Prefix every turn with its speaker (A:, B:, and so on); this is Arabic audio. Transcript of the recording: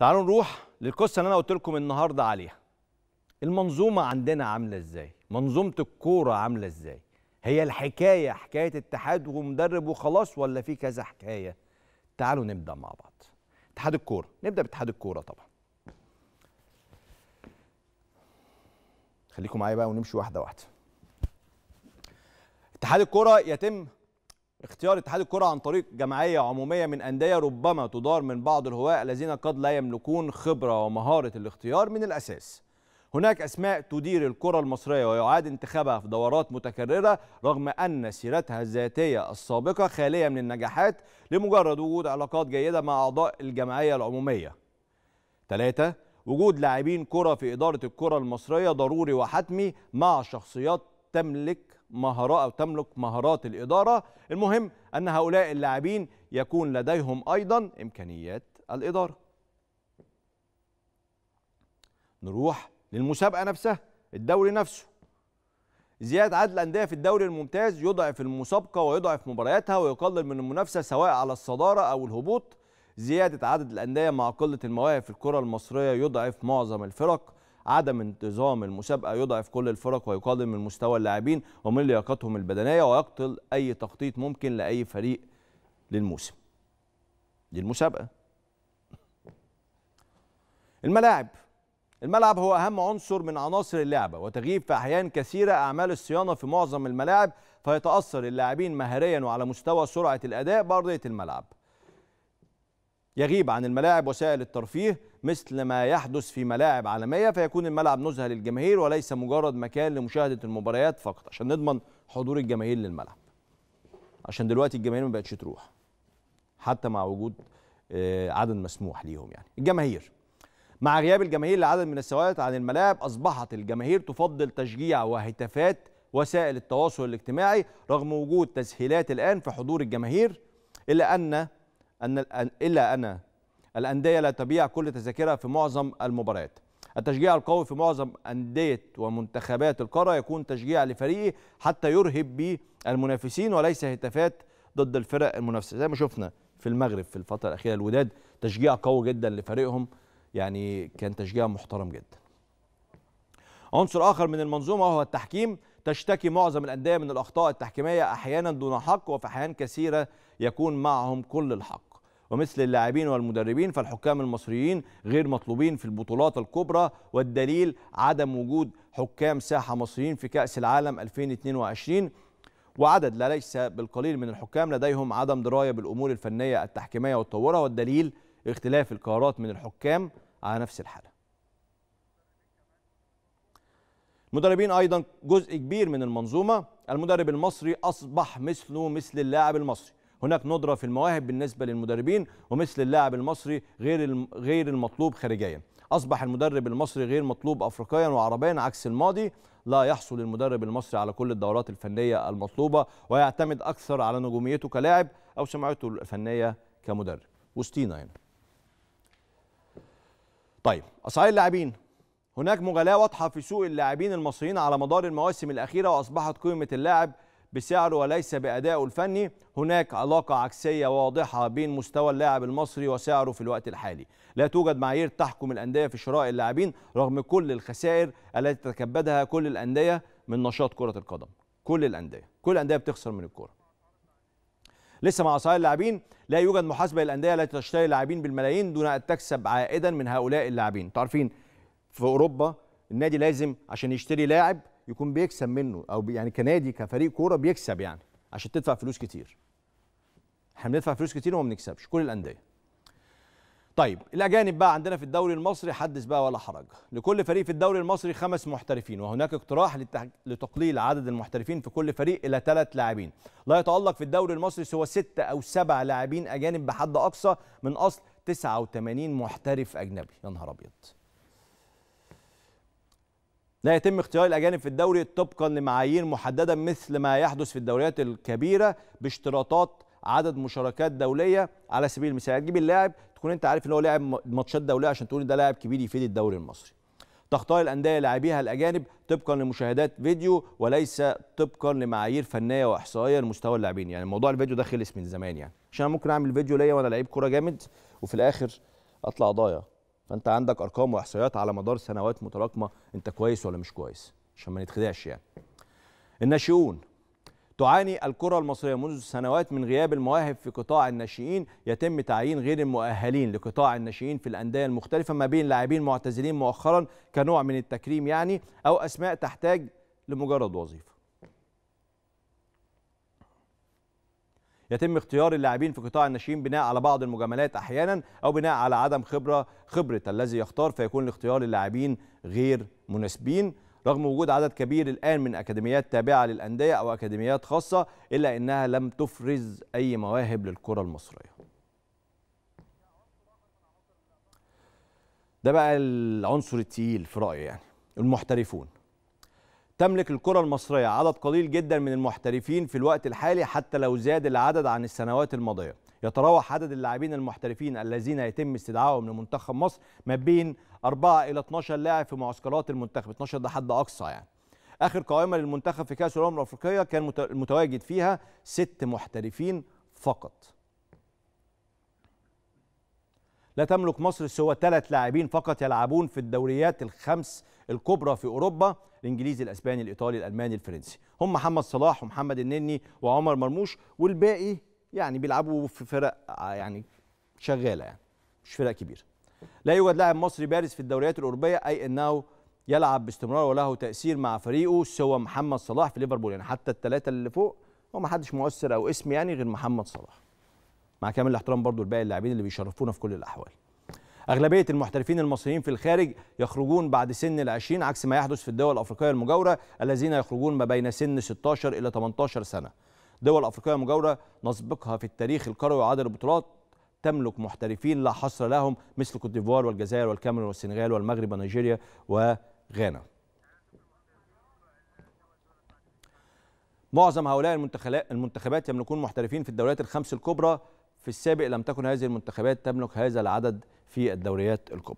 A: تعالوا نروح للقصه اللي انا قلت لكم النهارده عليها المنظومه عندنا عامله ازاي منظومه الكوره عامله ازاي هي الحكايه حكايه اتحاد ومدرب وخلاص ولا في كذا حكايه تعالوا نبدا مع بعض اتحاد الكوره نبدا باتحاد الكوره طبعا خليكم معايا بقى ونمشي واحده واحده اتحاد الكوره يتم اختيار اتحاد الكرة عن طريق جمعية عمومية من أندية ربما تدار من بعض الهواة الذين قد لا يملكون خبرة ومهارة الاختيار من الأساس هناك أسماء تدير الكرة المصرية ويعاد انتخابها في دورات متكررة رغم أن سيرتها الذاتية السابقة خالية من النجاحات لمجرد وجود علاقات جيدة مع أعضاء الجمعية العمومية ثلاثة وجود لاعبين كرة في إدارة الكرة المصرية ضروري وحتمي مع شخصيات تملك مهارات أو تملك مهارات الإدارة المهم أن هؤلاء اللاعبين يكون لديهم أيضا إمكانيات الإدارة نروح للمسابقة نفسها الدوري نفسه زيادة عدد الأندية في الدوري الممتاز يضعف المسابقة ويضعف مبارياتها ويقلل من المنافسة سواء على الصدارة أو الهبوط زيادة عدد الأندية مع قلة المواهب في الكرة المصرية يضعف معظم الفرق عدم انتظام المسابقة يضعف كل الفرق ويقلل من مستوى اللاعبين ومن لياقتهم البدنية ويقتل أي تخطيط ممكن لأي فريق للموسم للمسابقة الملاعب الملعب هو أهم عنصر من عناصر اللعبة وتغيب في أحيان كثيرة أعمال الصيانة في معظم الملاعب فيتأثر اللاعبين مهريا وعلى مستوى سرعة الأداء بأرضية الملعب يغيب عن الملاعب وسائل الترفيه مثل ما يحدث في ملاعب عالمية فيكون الملعب نزهة للجماهير وليس مجرد مكان لمشاهدة المباريات فقط عشان نضمن حضور الجماهير للملعب عشان دلوقتي الجماهير ما بقتش تروح حتى مع وجود آه، عدد مسموح ليهم يعني الجماهير مع غياب الجماهير لعدد من السواد عن الملاعب أصبحت الجماهير تفضل تشجيع وهتافات وسائل التواصل الاجتماعي رغم وجود تسهيلات الآن في حضور الجماهير إلا أن أن إلا أن الأندية لا تبيع كل تذاكرها في معظم المباريات التشجيع القوي في معظم أندية ومنتخبات القارة يكون تشجيع لفريقه حتى يرهب به المنافسين وليس هتافات ضد الفرق المنافسة زي ما شفنا في المغرب في الفترة الأخيرة الوداد تشجيع قوي جدا لفريقهم يعني كان تشجيع محترم جدا عنصر آخر من المنظومة وهو التحكيم تشتكي معظم الأندية من الأخطاء التحكيمية أحيانا دون حق وفي أحيان كثيرة يكون معهم كل الحق ومثل اللاعبين والمدربين فالحكام المصريين غير مطلوبين في البطولات الكبرى والدليل عدم وجود حكام ساحة مصريين في كأس العالم 2022 وعدد لا ليس بالقليل من الحكام لديهم عدم دراية بالأمور الفنية التحكيمية والطورة والدليل اختلاف القرارات من الحكام على نفس الحالة المدربين أيضا جزء كبير من المنظومة المدرب المصري أصبح مثله مثل اللاعب المصري هناك ندره في المواهب بالنسبه للمدربين ومثل اللاعب المصري غير غير المطلوب خارجيا اصبح المدرب المصري غير مطلوب افريقيا وعربيا عكس الماضي لا يحصل المدرب المصري على كل الدورات الفنيه المطلوبه ويعتمد اكثر على نجوميته كلاعب او سمعته الفنيه كمدرب وسطينا هنا طيب اسعار اللاعبين هناك مغالاة واضحة في سوق اللاعبين المصريين على مدار المواسم الأخيرة وأصبحت قيمة اللاعب بسعره وليس بأدائه الفني هناك علاقة عكسية واضحة بين مستوى اللاعب المصري وسعره في الوقت الحالي لا توجد معايير تحكم الأندية في شراء اللاعبين رغم كل الخسائر التي تتكبدها كل الأندية من نشاط كرة القدم كل الأندية كل الأندية بتخسر من الكرة لسه مع اسعار اللاعبين لا يوجد محاسبه للانديه التي تشتري لاعبين بالملايين دون ان تكسب عائدا من هؤلاء اللاعبين تعرفين عارفين في اوروبا النادي لازم عشان يشتري لاعب يكون بيكسب منه او يعني كنادي كفريق كوره بيكسب يعني عشان تدفع فلوس كتير احنا بندفع فلوس كتير وما بنكسبش كل الانديه طيب الاجانب بقى عندنا في الدوري المصري حدث بقى ولا حرج لكل فريق في الدوري المصري خمس محترفين وهناك اقتراح لتقليل عدد المحترفين في كل فريق الى ثلاث لاعبين لا يتالق في الدوري المصري سوى ستة او سبع لاعبين اجانب بحد اقصى من اصل 89 محترف اجنبي يا نهار ابيض لا يتم اختيار الأجانب في الدوري طبقا لمعايير محددة مثل ما يحدث في الدوريات الكبيرة باشتراطات عدد مشاركات دولية على سبيل المثال تجيب اللاعب تكون أنت عارف إن هو لاعب ماتشات دولية عشان تقول ده لاعب كبير يفيد الدوري المصري تختار الأندية لاعبيها الأجانب طبقا لمشاهدات فيديو وليس طبقا لمعايير فنية وإحصائية لمستوى اللاعبين يعني موضوع الفيديو ده خلص من زمان يعني عشان أنا ممكن أعمل فيديو ليا وأنا لعيب كورة جامد وفي الآخر أطلع ضايع فانت عندك ارقام واحصائيات على مدار سنوات متراكمه انت كويس ولا مش كويس عشان ما نتخدعش يعني الناشئون تعاني الكرة المصرية منذ سنوات من غياب المواهب في قطاع الناشئين يتم تعيين غير المؤهلين لقطاع الناشئين في الأندية المختلفة ما بين لاعبين معتزلين مؤخرا كنوع من التكريم يعني أو أسماء تحتاج لمجرد وظيفة يتم اختيار اللاعبين في قطاع الناشئين بناء على بعض المجاملات احيانا او بناء على عدم خبره خبره الذي يختار فيكون الاختيار اللاعبين غير مناسبين رغم وجود عدد كبير الآن من أكاديميات تابعة للأندية أو أكاديميات خاصة إلا أنها لم تفرز أي مواهب للكرة المصرية ده بقى العنصر التقيل في رأيي يعني المحترفون تملك الكرة المصرية عدد قليل جدا من المحترفين في الوقت الحالي حتى لو زاد العدد عن السنوات الماضية يتراوح عدد اللاعبين المحترفين الذين يتم استدعائهم لمنتخب مصر ما بين 4 إلى 12 لاعب في معسكرات المنتخب 12 ده حد أقصى يعني آخر قائمة للمنتخب في كأس الأمم الأفريقية كان متواجد فيها ست محترفين فقط لا تملك مصر سوى ثلاث لاعبين فقط يلعبون في الدوريات الخمس الكبرى في أوروبا الانجليزي الاسباني الايطالي الالماني الفرنسي هم محمد صلاح ومحمد النني وعمر مرموش والباقي يعني بيلعبوا في فرق يعني شغاله يعني مش فرق كبيره لا يوجد لاعب مصري بارز في الدوريات الاوروبيه اي انه يلعب باستمرار وله تاثير مع فريقه سوى محمد صلاح في ليفربول يعني حتى الثلاثه اللي فوق هو ما حدش مؤثر او اسم يعني غير محمد صلاح مع كامل الاحترام برضو لباقي اللاعبين اللي بيشرفونا في كل الاحوال أغلبية المحترفين المصريين في الخارج يخرجون بعد سن العشرين عكس ما يحدث في الدول الأفريقية المجاورة الذين يخرجون ما بين سن 16 إلى 18 سنة دول أفريقية مجاورة نسبقها في التاريخ القروي وعدد البطولات تملك محترفين لا حصر لهم مثل كوت ديفوار والجزائر والكاميرون والسنغال والمغرب ونيجيريا وغانا معظم هؤلاء المنتخبات يملكون محترفين في الدوريات الخمس الكبرى في السابق لم تكن هذه المنتخبات تملك هذا العدد في الدوريات الكبرى